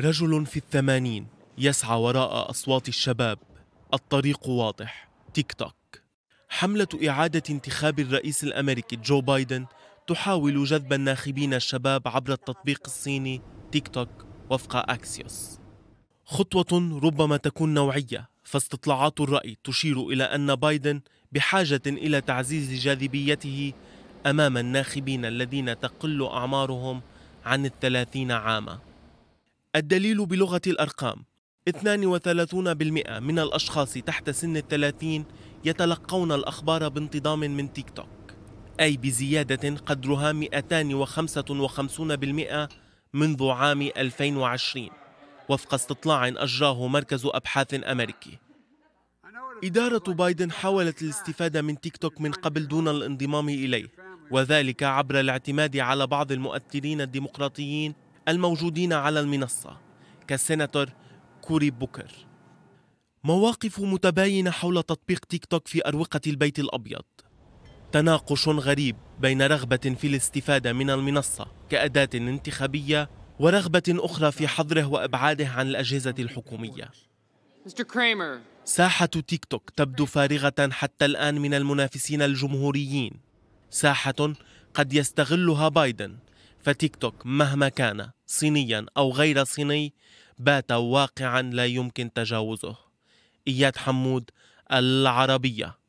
رجل في الثمانين يسعى وراء أصوات الشباب الطريق واضح تيك توك حملة إعادة انتخاب الرئيس الأمريكي جو بايدن تحاول جذب الناخبين الشباب عبر التطبيق الصيني تيك توك وفق أكسيوس خطوة ربما تكون نوعية فاستطلاعات الرأي تشير إلى أن بايدن بحاجة إلى تعزيز جاذبيته أمام الناخبين الذين تقل أعمارهم عن الثلاثين عاماً الدليل بلغة الأرقام 32% من الأشخاص تحت سن الثلاثين يتلقون الأخبار بانتظام من تيك توك أي بزيادة قدرها 255% منذ عام 2020 وفق استطلاع أجراه مركز أبحاث أمريكي إدارة بايدن حاولت الاستفادة من تيك توك من قبل دون الانضمام إليه وذلك عبر الاعتماد على بعض المؤثرين الديمقراطيين الموجودين على المنصة كالسيناتور كوري بوكر مواقف متباينة حول تطبيق تيك توك في أروقة البيت الأبيض تناقش غريب بين رغبة في الاستفادة من المنصة كأداة انتخابية ورغبة أخرى في حظره وإبعاده عن الأجهزة الحكومية ساحة تيك توك تبدو فارغة حتى الآن من المنافسين الجمهوريين ساحة قد يستغلها بايدن فتيك توك مهما كان صينيا أو غير صيني بات واقعا لا يمكن تجاوزه إياد حمود العربية